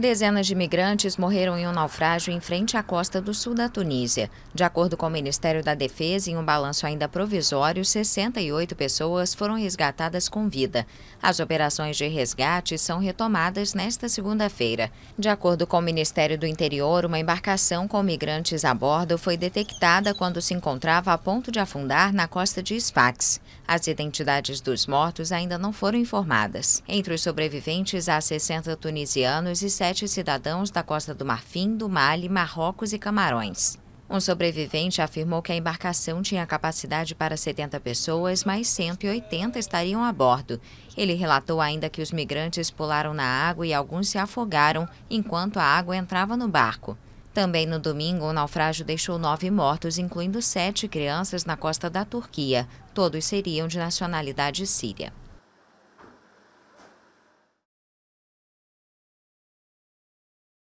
Dezenas de migrantes morreram em um naufrágio em frente à costa do sul da Tunísia. De acordo com o Ministério da Defesa, em um balanço ainda provisório, 68 pessoas foram resgatadas com vida. As operações de resgate são retomadas nesta segunda-feira. De acordo com o Ministério do Interior, uma embarcação com migrantes a bordo foi detectada quando se encontrava a ponto de afundar na costa de Sfax. As identidades dos mortos ainda não foram informadas. Entre os sobreviventes, há 60 tunisianos e 7 sete cidadãos da Costa do Marfim, do Mali, Marrocos e Camarões. Um sobrevivente afirmou que a embarcação tinha capacidade para 70 pessoas, mas 180 estariam a bordo. Ele relatou ainda que os migrantes pularam na água e alguns se afogaram enquanto a água entrava no barco. Também no domingo, o um naufrágio deixou nove mortos, incluindo sete crianças na costa da Turquia. Todos seriam de nacionalidade síria.